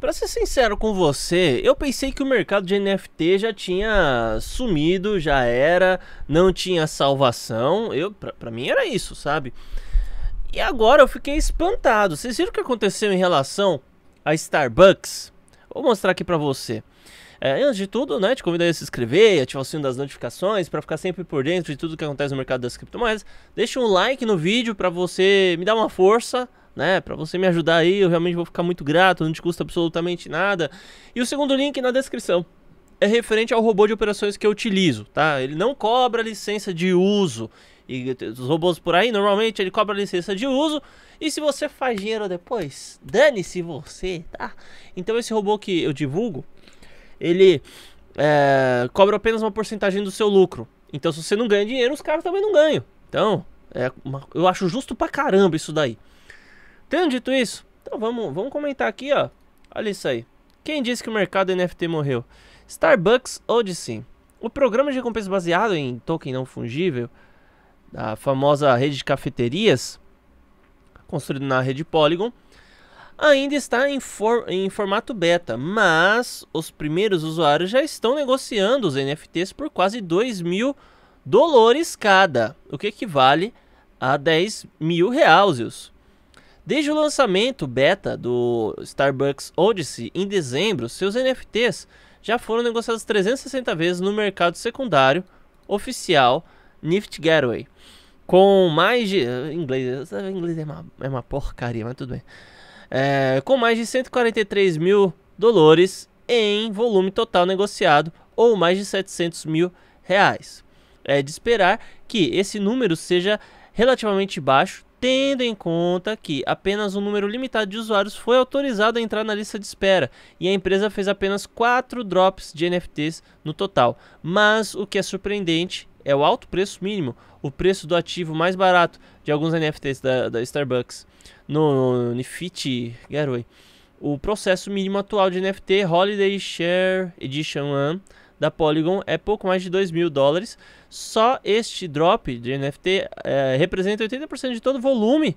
Para ser sincero com você, eu pensei que o mercado de NFT já tinha sumido, já era, não tinha salvação. Eu, para mim era isso, sabe? E agora eu fiquei espantado. Vocês viram o que aconteceu em relação a Starbucks? Vou mostrar aqui para você. É, antes de tudo, né, te convido a se inscrever, ativar o sininho das notificações para ficar sempre por dentro de tudo que acontece no mercado das criptomoedas. Deixa um like no vídeo para você me dar uma força né? Para você me ajudar aí, eu realmente vou ficar muito grato, não te custa absolutamente nada. E o segundo link na descrição é referente ao robô de operações que eu utilizo, tá? Ele não cobra licença de uso. E os robôs por aí, normalmente, ele cobra licença de uso. E se você faz dinheiro depois, dane-se você, tá? Então esse robô que eu divulgo, ele é, cobra apenas uma porcentagem do seu lucro. Então se você não ganha dinheiro, os caras também não ganham. Então, é uma, eu acho justo pra caramba isso daí. Tendo dito isso, então vamos, vamos comentar aqui, ó. Olha isso aí. Quem disse que o mercado NFT morreu? Starbucks Odyssey. O programa de recompensa baseado em token não fungível, da famosa rede de cafeterias, construído na rede Polygon, ainda está em, for em formato beta, mas os primeiros usuários já estão negociando os NFTs por quase 2 mil dólares cada, o que equivale a 10 mil reais. Desde o lançamento beta do Starbucks Odyssey em dezembro, seus NFTs já foram negociados 360 vezes no mercado secundário oficial Nifty Gateway. Com mais de. Eh, inglês, eh, inglês é, uma, é uma porcaria, mas tudo bem. É, com mais de 143 mil dólares em volume total negociado, ou mais de 700 mil reais. É de esperar que esse número seja relativamente baixo, tendo em conta que apenas um número limitado de usuários foi autorizado a entrar na lista de espera e a empresa fez apenas 4 drops de NFTs no total. Mas o que é surpreendente é o alto preço mínimo, o preço do ativo mais barato de alguns NFTs da, da Starbucks no Nifty Gateway. O processo mínimo atual de NFT Holiday Share Edition 1 da Polygon é pouco mais de 2 mil dólares. Só este drop de NFT é, representa 80% de todo o volume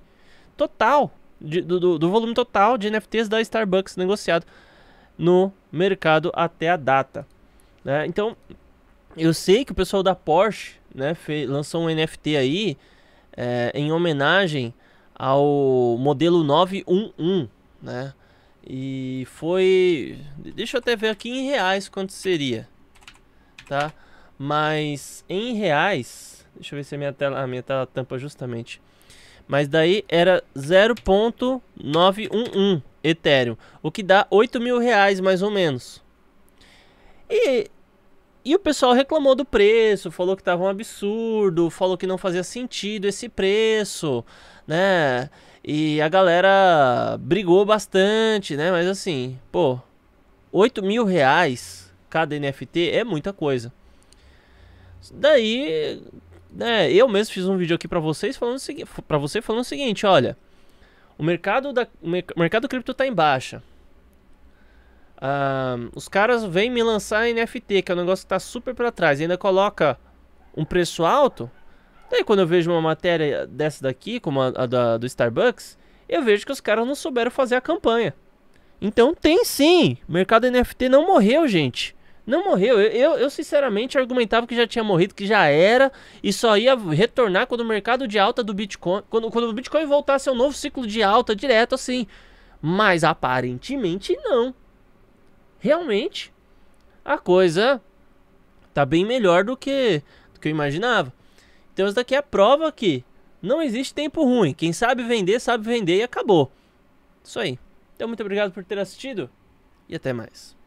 total, de, do, do volume total de NFTs da Starbucks negociado no mercado até a data. Né? Então, eu sei que o pessoal da Porsche né, fez, lançou um NFT aí é, em homenagem ao modelo 911, né? E foi. Deixa eu até ver aqui em reais quanto seria tá? Mas em reais, deixa eu ver se a minha tela, a minha tela tampa justamente. Mas daí era 0.911 Ethereum, o que dá 8 mil reais mais ou menos. E, e o pessoal reclamou do preço, falou que estava um absurdo, falou que não fazia sentido esse preço, né? E a galera brigou bastante, né? Mas assim, pô, 8 mil reais cada NFT é muita coisa. Daí, né, eu mesmo fiz um vídeo aqui para vocês falando para você falando o seguinte, olha, o mercado da o mercado cripto tá em baixa. Ah, os caras vêm me lançar NFT, que é um negócio que tá super para trás, ainda coloca um preço alto. Daí quando eu vejo uma matéria dessa daqui, como a, a da, do Starbucks, eu vejo que os caras não souberam fazer a campanha. Então tem sim, o mercado NFT não morreu, gente. Não morreu. Eu, eu, eu, sinceramente argumentava que já tinha morrido, que já era, e só ia retornar quando o mercado de alta do Bitcoin. Quando, quando o Bitcoin voltasse ao novo ciclo de alta direto, assim. Mas aparentemente não. Realmente, a coisa tá bem melhor do que, do que eu imaginava. Então isso daqui é a prova que não existe tempo ruim. Quem sabe vender, sabe vender e acabou. Isso aí. Então muito obrigado por ter assistido e até mais.